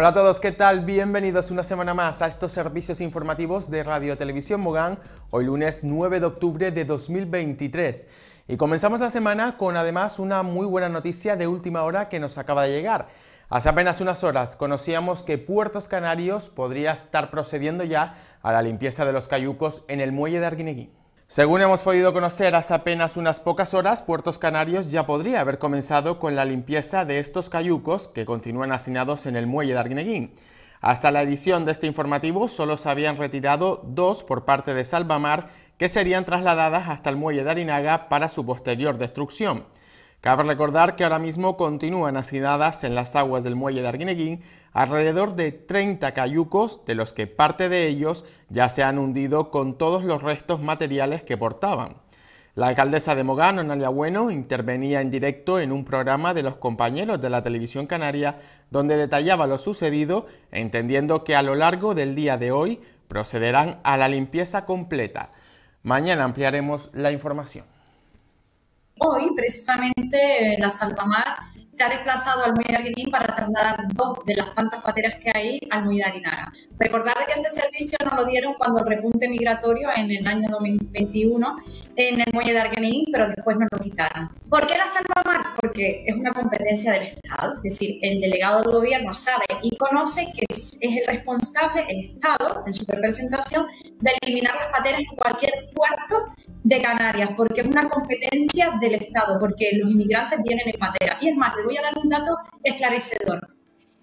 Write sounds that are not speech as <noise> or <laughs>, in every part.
Hola a todos, ¿qué tal? Bienvenidos una semana más a estos servicios informativos de Radio Televisión Mogán, hoy lunes 9 de octubre de 2023. Y comenzamos la semana con además una muy buena noticia de última hora que nos acaba de llegar. Hace apenas unas horas conocíamos que Puertos Canarios podría estar procediendo ya a la limpieza de los cayucos en el muelle de Arguineguín. Según hemos podido conocer, hace apenas unas pocas horas Puertos Canarios ya podría haber comenzado con la limpieza de estos cayucos que continúan hacinados en el muelle de Arguineguín. Hasta la edición de este informativo solo se habían retirado dos por parte de Salvamar que serían trasladadas hasta el muelle de Arinaga para su posterior destrucción. Cabe recordar que ahora mismo continúan hacinadas en las aguas del muelle de Arguineguín alrededor de 30 cayucos, de los que parte de ellos ya se han hundido con todos los restos materiales que portaban. La alcaldesa de Mogano, Nalia Bueno, intervenía en directo en un programa de los compañeros de la televisión canaria donde detallaba lo sucedido, entendiendo que a lo largo del día de hoy procederán a la limpieza completa. Mañana ampliaremos la información. Hoy, precisamente, la Salvamar se ha desplazado al Argenín para trasladar dos de las tantas pateras que hay al Muidarinara. Recordar que ese servicio no lo dieron cuando el repunte migratorio en el año 2021 en el muelle de Arguinín, pero después nos lo quitaron. ¿Por qué la salva Mar? Porque es una competencia del Estado, es decir, el delegado del gobierno sabe y conoce que es, el responsable, el Estado, en su representación, de eliminar las pateras en cualquier puerto de Canarias, porque es una competencia del Estado, porque los inmigrantes vienen en patera. Y es más, de voy a dar un dato esclarecedor.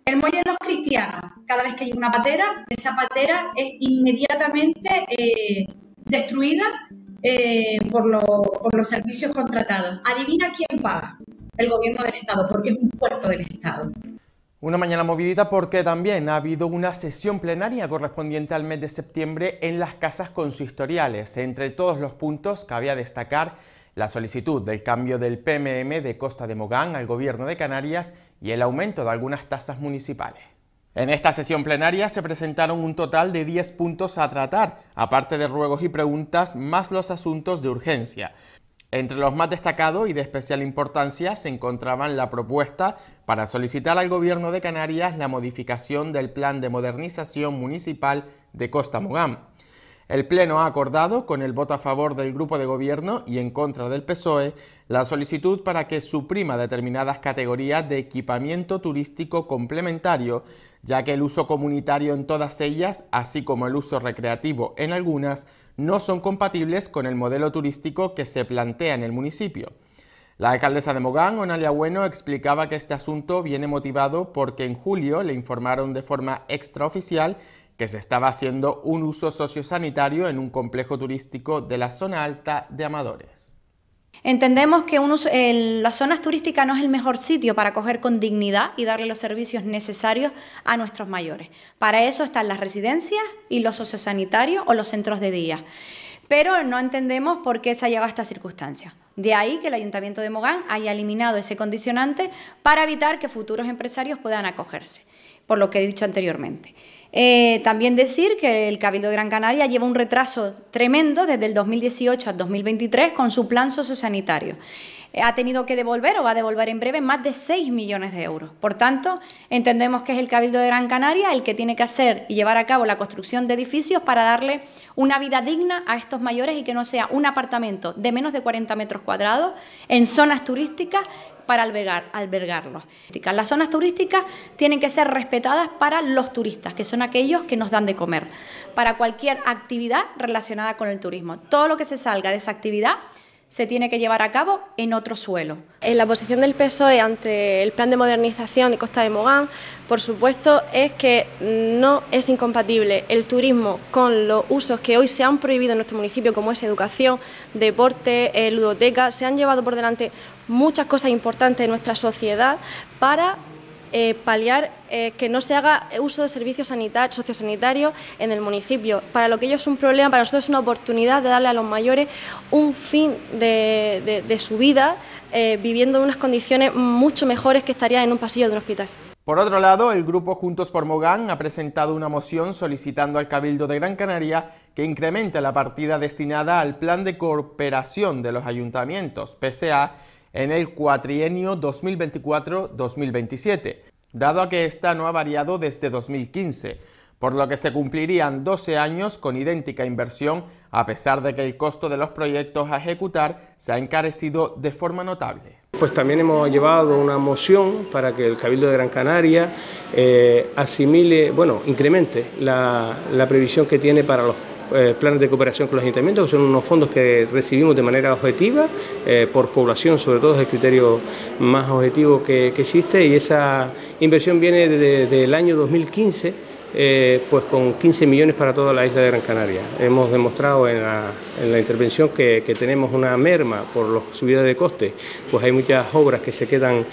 El muelle cristiano, cada vez que hay una patera, esa patera es inmediatamente eh, destruida eh, por, los servicios contratados. Adivina quién paga. El gobierno del Estado, porque es un puerto del Estado. Una mañana movidita porque también ha habido una sesión plenaria correspondiente al mes de septiembre en las casas consistoriales. Entre todos los puntos, que había destacar la solicitud del cambio del PMM de Costa de Mogán al Gobierno de Canarias y el aumento de algunas tasas municipales. En esta sesión plenaria se presentaron un total de 10 puntos a tratar, aparte de ruegos y preguntas, más los asuntos de urgencia. Entre los más destacados y de especial importancia se encontraban la propuesta para solicitar al Gobierno de Canarias la modificación del Plan de Modernización Municipal de Costa Mogán. El Pleno ha acordado, con el voto a favor del Grupo de Gobierno y en contra del PSOE, la solicitud para que suprima determinadas categorías de equipamiento turístico complementario, ya que el uso comunitario en todas ellas, así como el uso recreativo en algunas, no son compatibles con el modelo turístico que se plantea en el municipio. La alcaldesa de Mogán, Onalia Bueno, explicaba que este asunto viene motivado porque en julio le informaron de forma extraoficial que se estaba haciendo un uso sociosanitario en un complejo turístico de la zona alta de Amadores. Entendemos que las zonas turísticas no es el mejor sitio para acoger con dignidad y darle los servicios necesarios a nuestros mayores. Para eso están las residencias y los sociosanitarios o los centros de día. Pero no entendemos por qué se ha llegado a esta circunstancia. De ahí que el Ayuntamiento de Mogán haya eliminado ese condicionante para evitar que futuros empresarios puedan acogerse, por lo que he dicho anteriormente. Eh, también decir que el Cabildo de Gran Canaria lleva un retraso tremendo desde el 2018 al 2023 con su plan sociosanitario ha tenido que devolver o va a devolver en breve más de 6 millones de euros. Por tanto, entendemos que es el Cabildo de Gran Canaria el que tiene que hacer y llevar a cabo la construcción de edificios para darle una vida digna a estos mayores y que no sea un apartamento de menos de 40 metros cuadrados en zonas turísticas para albergar, albergarlos. Las zonas turísticas tienen que ser respetadas para los turistas, que son aquellos que nos dan de comer, para cualquier actividad relacionada con el turismo. Todo lo que se salga de esa actividad se tiene que llevar a cabo en otro suelo. En la posición del PSOE ante el plan de modernización de Costa de Mogán, por supuesto, es que no es incompatible el turismo con los usos que hoy se han prohibido en nuestro municipio, como es educación, deporte, eh, ludoteca. Se han llevado por delante muchas cosas importantes de nuestra sociedad para eh, paliar eh, que no se haga uso de servicios sociosanitarios en el municipio. Para lo que ellos es un problema, para nosotros es una oportunidad de darle a los mayores un fin de, su vida eh, viviendo en unas condiciones mucho mejores que estarían en un pasillo de un hospital. Por otro lado, el grupo Juntos por Mogán ha presentado una moción solicitando al Cabildo de Gran Canaria que incremente la partida destinada al Plan de Cooperación de los Ayuntamientos, PSA, en el cuatrienio 2024-2027, dado que ésta no ha variado desde 2015, por lo que se cumplirían 12 años con idéntica inversión, a pesar de que el costo de los proyectos a ejecutar se ha encarecido de forma notable. Pues también hemos llevado una moción para que el Cabildo de Gran Canaria eh, asimile, bueno, incremente la, previsión que tiene para los eh, planes de cooperación con los ayuntamientos, que son unos fondos que recibimos de manera objetiva, eh, por población sobre todo, es el criterio más objetivo que, existe, y esa inversión viene desde el año 2015 eh, pues con 15 millones para toda la isla de Gran Canaria. Hemos demostrado en la, intervención que, que, tenemos una merma por las subidas de costes, pues hay muchas obras que se quedan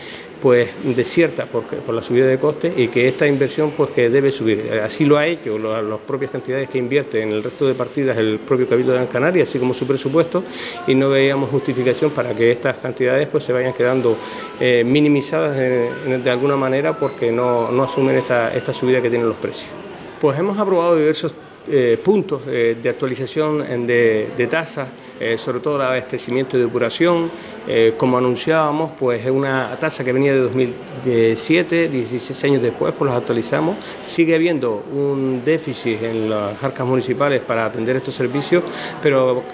pues desierta por, por la subida de costes y que esta inversión pues que debe subir. Así lo ha hecho las propias cantidades que invierte en el resto de partidas el propio Cabildo de Gran Canaria, así como su presupuesto, y no veíamos justificación para que estas cantidades pues se vayan quedando eh, minimizadas eh, de alguna manera porque no, no asumen esta, esta subida que tienen los precios. Pues hemos aprobado diversos eh, puntos eh, de actualización de, tasas, eh, sobre todo el abastecimiento y depuración. como anunciábamos, pues es una tasa que venía de 2007, 16 años después, pues los actualizamos. Sigue habiendo un déficit en las arcas municipales para atender estos servicios, pero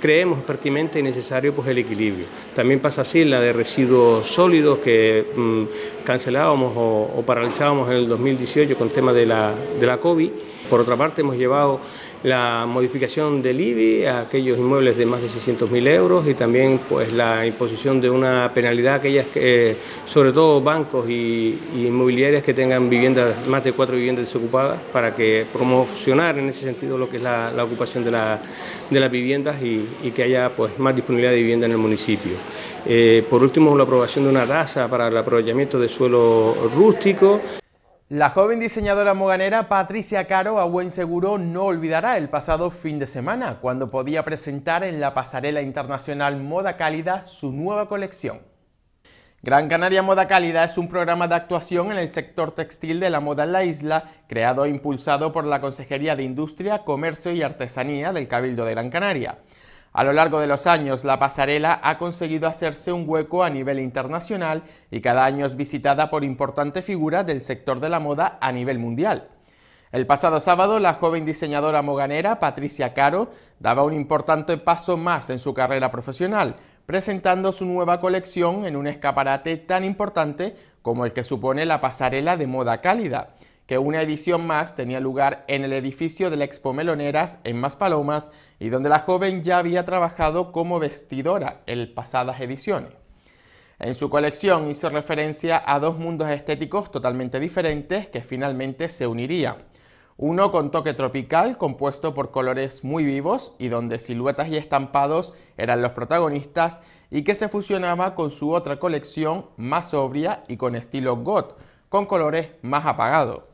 creemos pertinente y necesario pues el equilibrio. También pasa así la de residuos sólidos que mm, cancelábamos o, paralizábamos en el 2018 con el tema de la, de la COVID. Por otra parte, hemos llevado la modificación del IBI a aquellos inmuebles de más de 600.000 euros y también pues, la imposición de una penalidad a aquellas, que, eh, sobre todo bancos y, inmobiliarias que tengan viviendas, más de cuatro viviendas desocupadas, para que promocionar en ese sentido lo que es la, ocupación de, las viviendas y, que haya pues, más disponibilidad de vivienda en el municipio. Eh, por último, la aprobación de una tasa para el aprovechamiento de suelo rústico. La joven diseñadora moganera Patricia Caro a buen seguro no olvidará el pasado fin de semana, cuando podía presentar en la pasarela internacional Moda Cálida su nueva colección. Gran Canaria Moda Cálida es un programa de actuación en el sector textil de la moda en la isla, creado e impulsado por la Consejería de Industria, Comercio y Artesanía del Cabildo de Gran Canaria. A lo largo de los años, la pasarela ha conseguido hacerse un hueco a nivel internacional y cada año es visitada por importantes figuras del sector de la moda a nivel mundial. El pasado sábado, la joven diseñadora moganera Patricia Caro daba un importante paso más en su carrera profesional, presentando su nueva colección en un escaparate tan importante como el que supone la pasarela de moda cálida, que una edición más tenía lugar en el edificio de la Expo Meloneras en Maspalomas y donde la joven ya había trabajado como vestidora en pasadas ediciones. En su colección hizo referencia a dos mundos estéticos totalmente diferentes que finalmente se unirían. Uno con toque tropical, compuesto por colores muy vivos y donde siluetas y estampados eran los protagonistas y que se fusionaba con su otra colección más sobria y con estilo goth, con colores más apagados.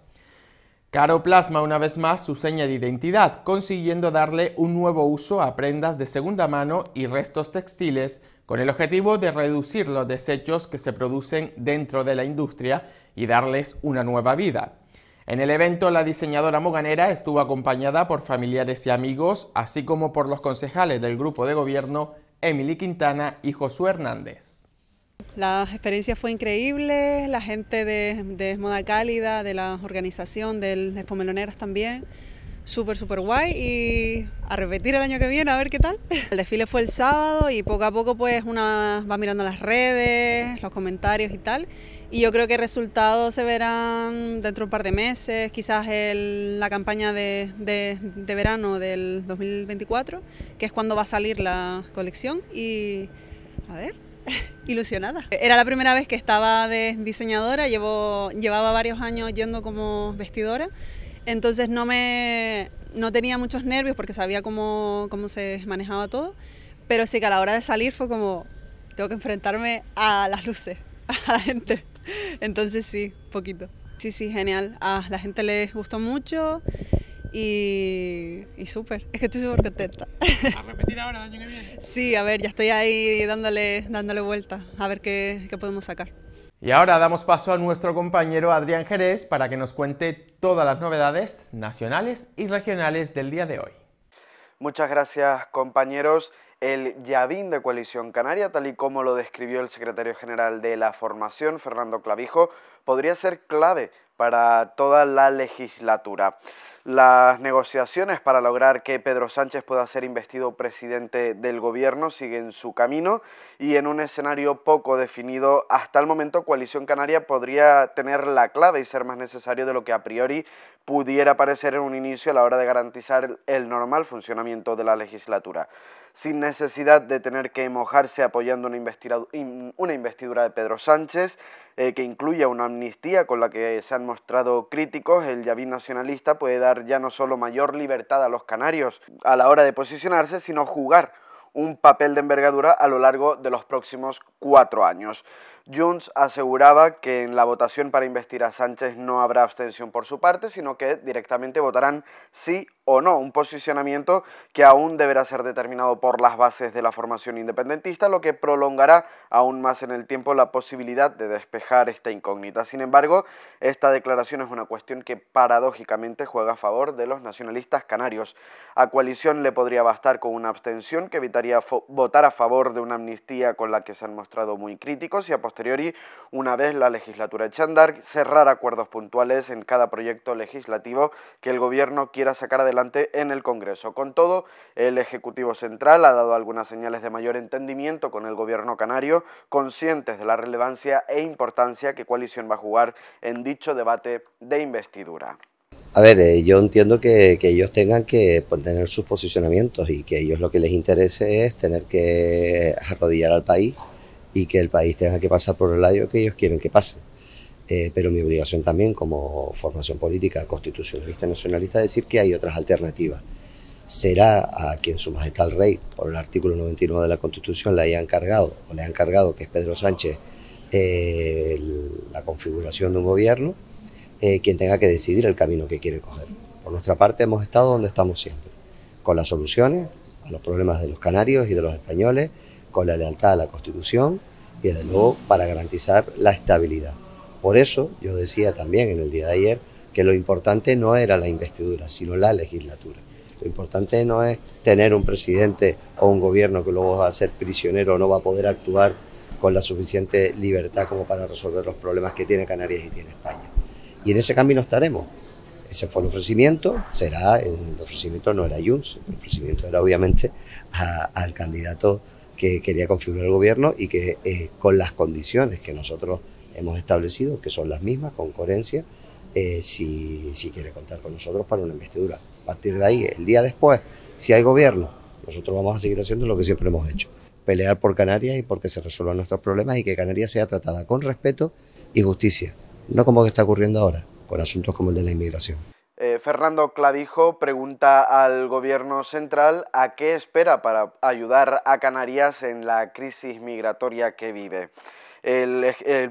Caro plasma una vez más su seña de identidad, consiguiendo darle un nuevo uso a prendas de segunda mano y restos textiles, con el objetivo de reducir los desechos que se producen dentro de la industria y darles una nueva vida. En el evento, la diseñadora moganera estuvo acompañada por familiares y amigos, así como por los concejales del grupo de gobierno Emily Quintana y Josué Hernández. La experiencia fue increíble, la gente de, Moda Cálida, de la organización, del Expo también, súper, súper guay y a repetir el año que viene a ver qué tal. El desfile fue el sábado y poco a poco pues una va mirando las redes, los comentarios y tal y yo creo que resultados se verán dentro de un par de meses, quizás la campaña de, verano del 2024, que es cuando va a salir la colección y a ver. <laughs> ilusionada. Era la primera vez que estaba de diseñadora, llevo, llevaba varios años yendo como vestidora, entonces no, me, no tenía muchos nervios porque sabía cómo, cómo se manejaba todo, pero sí que a la hora de salir fue como, tengo que enfrentarme a las luces, <laughs> a la gente. Entonces sí, poquito. Sí, sí, genial. A la gente les gustó mucho. Y, súper, es que estoy súper contenta. ¿A repetir ahora que <laughs> Sí, a ver, ya estoy ahí dándole, dándole vuelta, a ver qué, podemos sacar. Y ahora damos paso a nuestro compañero Adrián Jerez para que nos cuente todas las novedades nacionales y regionales del día de hoy. Muchas gracias compañeros. El Yavín de Coalición Canaria, tal y como lo describió el secretario general de la formación, Fernando Clavijo, podría ser clave para toda la legislatura. Las negociaciones para lograr que Pedro Sánchez pueda ser investido presidente del gobierno siguen su camino y en un escenario poco definido hasta el momento Coalición Canaria podría tener la clave y ser más necesario de lo que a priori pudiera parecer en un inicio a la hora de garantizar el normal funcionamiento de la legislatura sin necesidad de tener que mojarse apoyando una, investidura de Pedro Sánchez eh, que incluya una amnistía con la que se han mostrado críticos, el Yavín nacionalista puede dar ya no solo mayor libertad a los canarios a la hora de posicionarse, sino jugar un papel de envergadura a lo largo de los próximos cuatro años. Junts aseguraba que en la votación para investir a Sánchez no habrá abstención por su parte, sino que directamente votarán sí o no, un posicionamiento que aún deberá ser determinado por las bases de la formación independentista, lo que prolongará aún más en el tiempo la posibilidad de despejar esta incógnita. Sin embargo, esta declaración es una cuestión que paradójicamente juega a favor de los nacionalistas canarios. A coalición le podría bastar con una abstención que evitaría votar a favor de una amnistía con la que se han mostrado muy críticos y a posteriori, una vez la legislatura de cerrar acuerdos puntuales en cada proyecto legislativo que el gobierno quiera sacar adelante en el Congreso. Con todo, el Ejecutivo Central ha dado algunas señales de mayor entendimiento con el gobierno canario, conscientes de la relevancia e importancia que coalición va a jugar en dicho debate de investidura. A ver, eh, yo entiendo que, que, ellos tengan que tener sus posicionamientos y que ellos lo que les interese es tener que arrodillar al país y que el país tenga que pasar por el lado que ellos quieren que pase. Eh, pero mi obligación también como formación política constitucionalista nacionalista es decir que hay otras alternativas. Será a quien su majestad el rey, por el artículo 99 de la Constitución, le haya encargado, o le ha encargado, que es Pedro Sánchez, eh, la configuración de un gobierno, eh, quien tenga que decidir el camino que quiere coger. Por nuestra parte hemos estado donde estamos siempre, con las soluciones a los problemas de los canarios y de los españoles, con la lealtad a la Constitución y desde luego para garantizar la estabilidad. Por eso yo decía también en el día de ayer que lo importante no era la investidura, sino la legislatura. Lo importante no es tener un presidente o un gobierno que luego va a ser prisionero o no va a poder actuar con la suficiente libertad como para resolver los problemas que tiene Canarias y tiene España. Y en ese camino estaremos. Ese fue el ofrecimiento, será, el ofrecimiento no era Junts, el ofrecimiento era obviamente al candidato que quería configurar el gobierno y que eh, con las condiciones que nosotros hemos establecido, que son las mismas, con coherencia, eh, si, si, quiere contar con nosotros para una investidura. A partir de ahí, el día después, si hay gobierno, nosotros vamos a seguir haciendo lo que siempre hemos hecho, pelear por Canarias y porque se resuelvan nuestros problemas y que Canarias sea tratada con respeto y justicia, no como que está ocurriendo ahora, con asuntos como el de la inmigración. Fernando Clavijo pregunta al Gobierno central a qué espera para ayudar a Canarias en la crisis migratoria que vive. El,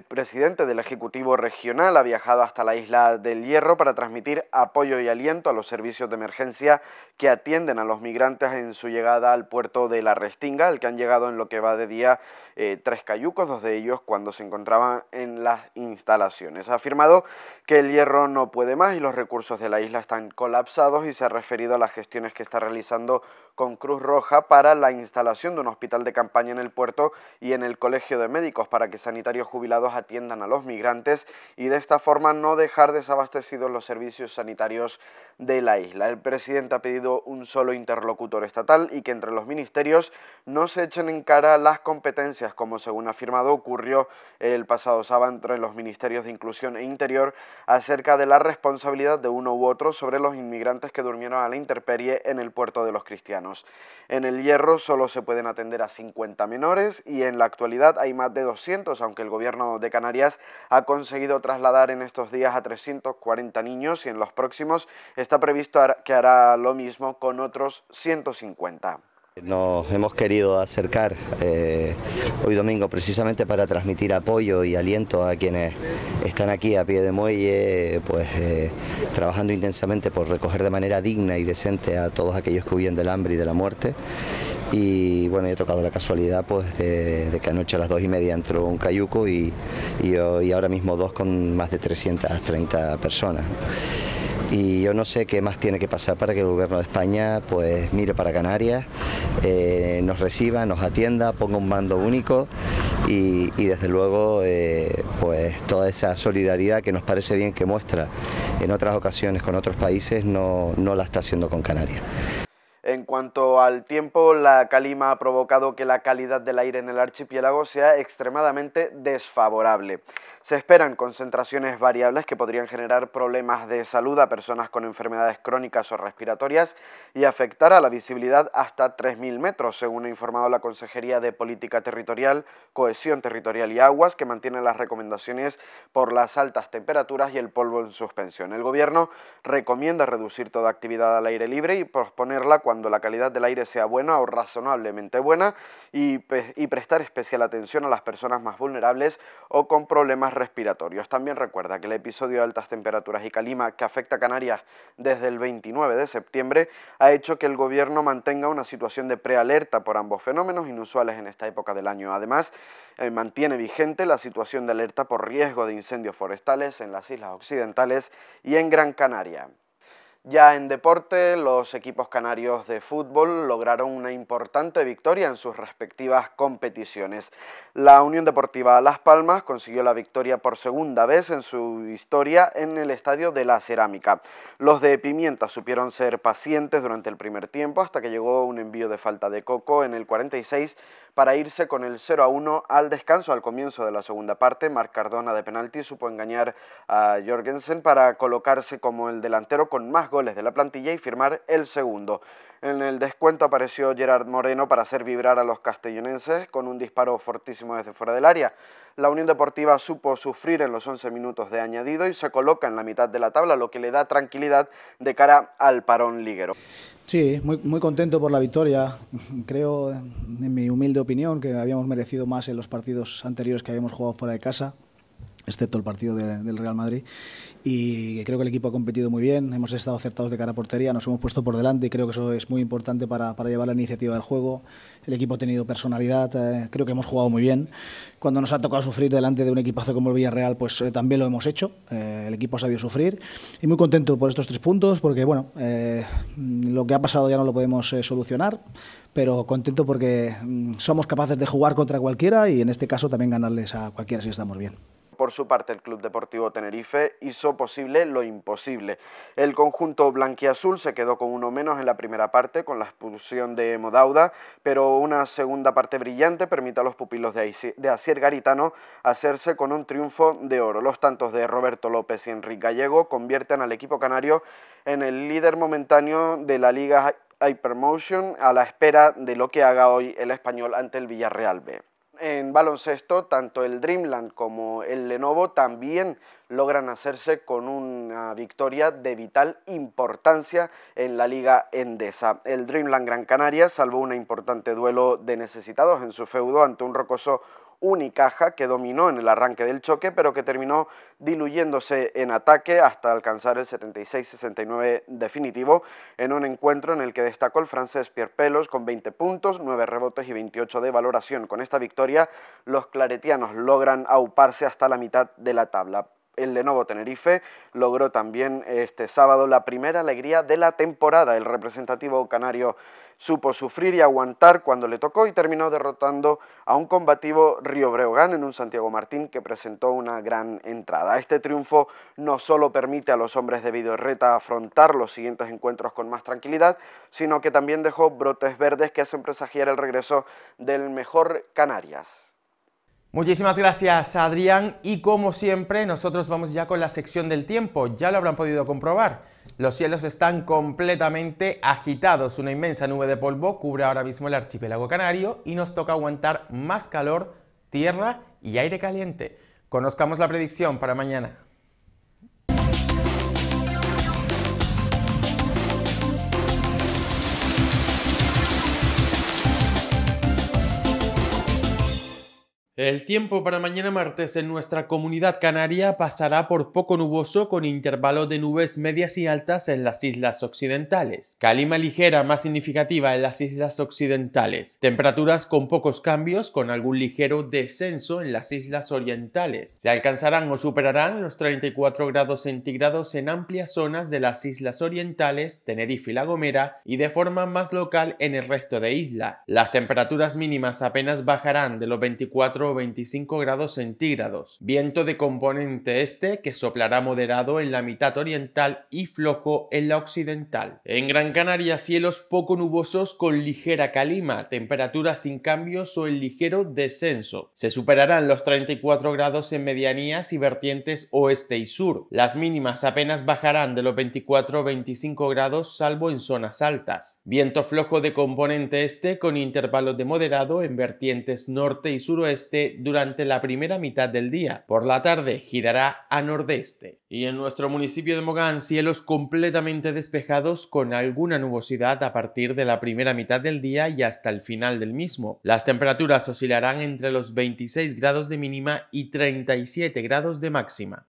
presidente del Ejecutivo Regional ha viajado hasta la isla del Hierro para transmitir apoyo y aliento a los servicios de emergencia que atienden a los migrantes en su llegada al puerto de La Restinga, al que han llegado en lo que va de día eh, tres cayucos, dos de ellos cuando se encontraban en las instalaciones. Ha afirmado que el hierro no puede más y los recursos de la isla están colapsados y se ha referido a las gestiones que está realizando con Cruz Roja para la instalación de un hospital de campaña en el puerto y en el Colegio de Médicos para que sanitarios jubilados atiendan a los migrantes y de esta forma no dejar desabastecidos los servicios sanitarios de la isla. El presidente ha pedido un solo interlocutor estatal y que entre los ministerios no se echen en cara las competencias, como según ha afirmado ocurrió el pasado sábado entre los ministerios de Inclusión e Interior, acerca de la responsabilidad de uno u otro sobre los inmigrantes que durmieron a la intemperie en el puerto de los cristianos. En el Hierro solo se pueden atender a 50 menores y en la actualidad hay más de 200, aunque el gobierno de Canarias ha conseguido trasladar en estos días a 340 niños y en los próximos está previsto que hará lo mismo con otros 150. Nos hemos querido acercar eh, hoy domingo precisamente para transmitir apoyo y aliento a quienes están aquí a pie de muelle, pues eh, trabajando intensamente por recoger de manera digna y decente a todos aquellos que huyen del hambre y de la muerte. Y bueno, he tocado la casualidad pues de, que anoche a las dos y media entró un cayuco y, y ahora mismo dos con más de 330 personas y yo no sé qué más tiene que pasar para que el gobierno de España pues mire para Canarias, eh, nos reciba, nos atienda, ponga un mando único y, desde luego eh, pues toda esa solidaridad que nos parece bien que muestra en otras ocasiones con otros países no, no la está haciendo con Canarias. En cuanto al tiempo, la calima ha provocado que la calidad del aire en el archipiélago sea extremadamente desfavorable. Se esperan concentraciones variables que podrían generar problemas de salud a personas con enfermedades crónicas o respiratorias y afectar a la visibilidad hasta 3.000 metros, según ha informado la Consejería de Política Territorial, Cohesión Territorial y Aguas, que mantiene las recomendaciones por las altas temperaturas y el polvo en suspensión. El Gobierno recomienda reducir toda actividad al aire libre y posponerla cuando la calidad del aire sea buena o razonablemente buena y, prestar especial atención a las personas más vulnerables o con problemas respiratorios. También recuerda que el episodio de altas temperaturas y calima que afecta a Canarias desde el 29 de septiembre ha hecho que el gobierno mantenga una situación de prealerta por ambos fenómenos inusuales en esta época del año. Además, eh, mantiene vigente la situación de alerta por riesgo de incendios forestales en las islas occidentales y en Gran Canaria. Ya en deporte, los equipos canarios de fútbol lograron una importante victoria en sus respectivas competiciones. La Unión Deportiva Las Palmas consiguió la victoria por segunda vez en su historia en el Estadio de la Cerámica. Los de Pimienta supieron ser pacientes durante el primer tiempo hasta que llegó un envío de falta de coco en el 46 para irse con el 0 a 1 al descanso al comienzo de la segunda parte. Marc Cardona de penalti supo engañar a Jorgensen para colocarse como el delantero con más goles de la plantilla y firmar el segundo. En el descuento apareció Gerard Moreno para hacer vibrar a los castellonenses con un disparo fortísimo desde fuera del área. La Unión Deportiva supo sufrir en los 11 minutos de añadido y se coloca en la mitad de la tabla, lo que le da tranquilidad de cara al parón liguero. Sí, muy, contento por la victoria. Creo, en mi humilde opinión, que habíamos merecido más en los partidos anteriores que habíamos jugado fuera de casa, excepto el partido del Real Madrid y creo que el equipo ha competido muy bien, hemos estado acertados de cara a portería, nos hemos puesto por delante y creo que eso es muy importante para, llevar la iniciativa del juego. El equipo ha tenido personalidad, eh, creo que hemos jugado muy bien. Cuando nos ha tocado sufrir delante de un equipazo como el Villarreal, pues eh, también lo hemos hecho, eh, el equipo ha sabido sufrir y muy contento por estos tres puntos porque, bueno, lo que ha pasado ya no lo podemos solucionar, pero contento porque mm, somos capaces de jugar contra cualquiera y en este caso también ganarles a cualquiera si estamos bien. Por su parte, el Club Deportivo Tenerife hizo posible lo imposible. El conjunto blanquiazul se quedó con uno menos en la primera parte con la expulsión de Modauda, pero una segunda parte brillante permite a los pupilos de Asier Garitano hacerse con un triunfo de oro. Los tantos de Roberto López y Enrique Gallego convierten al equipo canario en el líder momentáneo de la Liga Hypermotion a la espera de lo que haga hoy el español ante el Villarreal B en baloncesto, tanto el Dreamland como el Lenovo también logran hacerse con una victoria de vital importancia en la Liga Endesa. El Dreamland Gran Canaria salvó un importante duelo de necesitados en su feudo ante un rocoso Unicaja que dominó en el arranque del choque, pero que terminó diluyéndose en ataque hasta alcanzar el 76-69 definitivo en un encuentro en el que destacó el francés Pierre Pelos con 20 puntos, 9 rebotes y 28 de valoración. Con esta victoria, los claretianos logran auparse hasta la mitad de la tabla el Lenovo Tenerife logró también este sábado la primera alegría de la temporada. El representativo canario supo sufrir y aguantar cuando le tocó y terminó derrotando a un combativo Río Breogán en un Santiago Martín que presentó una gran entrada. Este triunfo no solo permite a los hombres de Vidorreta afrontar los siguientes encuentros con más tranquilidad, sino que también dejó brotes verdes que hacen presagiar el regreso del mejor Canarias. Muchísimas gracias Adrián y como siempre nosotros vamos ya con la sección del tiempo, ya lo habrán podido comprobar. Los cielos están completamente agitados, una inmensa nube de polvo cubre ahora mismo el archipiélago canario y nos toca aguantar más calor, tierra y aire caliente. Conozcamos la predicción para mañana. El tiempo para mañana martes en nuestra comunidad canaria pasará por poco nuboso con intervalo de nubes medias y altas en las islas occidentales. Calima ligera más significativa en las islas occidentales. Temperaturas con pocos cambios con algún ligero descenso en las islas orientales. Se alcanzarán o superarán los 34 grados centígrados en amplias zonas de las islas orientales, Tenerife y La Gomera y de forma más local en el resto de isla. Las temperaturas mínimas apenas bajarán de los 24 25 grados centígrados. Viento de componente este que soplará moderado en la mitad oriental y flojo en la occidental. En Gran Canaria cielos poco nubosos con ligera calima, temperaturas sin cambios o en ligero descenso. Se superarán los 34 grados en medianías y vertientes oeste y sur. Las mínimas apenas bajarán de los 24 o 25 grados salvo en zonas altas. Viento flojo de componente este con intervalos de moderado en vertientes norte y suroeste durante la primera mitad del día. Por la tarde girará a nordeste. Y en nuestro municipio de Mogán, cielos completamente despejados con alguna nubosidad a partir de la primera mitad del día y hasta el final del mismo. Las temperaturas oscilarán entre los 26 grados de mínima y 37 grados de máxima.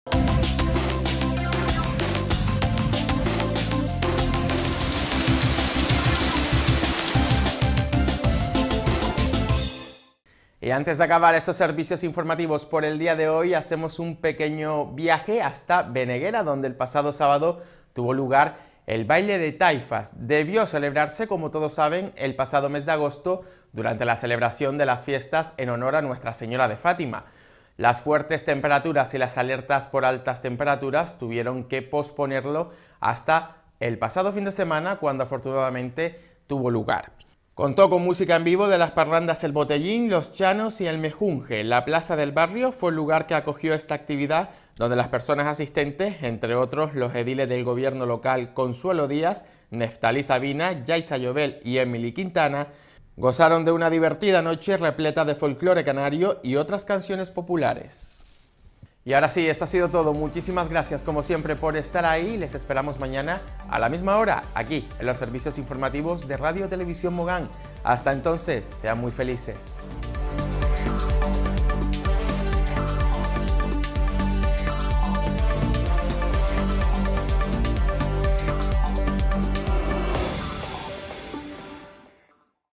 Y antes de acabar estos servicios informativos por el día de hoy, hacemos un pequeño viaje hasta Beneguera, donde el pasado sábado tuvo lugar el baile de taifas. Debió celebrarse, como todos saben, el pasado mes de agosto durante la celebración de las fiestas en honor a Nuestra Señora de Fátima. Las fuertes temperaturas y las alertas por altas temperaturas tuvieron que posponerlo hasta el pasado fin de semana cuando afortunadamente tuvo lugar. Contó con música en vivo de las parrandas El Botellín, Los Chanos y El Mejunje. La plaza del barrio fue el lugar que acogió esta actividad, donde las personas asistentes, entre otros los ediles del gobierno local Consuelo Díaz, Neftalí Sabina, Yaisa Llobel y Emily Quintana, gozaron de una divertida noche repleta de folclore canario y otras canciones populares. Y ahora sí, esto ha sido todo. Muchísimas gracias como siempre por estar ahí. Les esperamos mañana a la misma hora, aquí, en los servicios informativos de Radio Televisión Mogán. Hasta entonces, sean muy felices.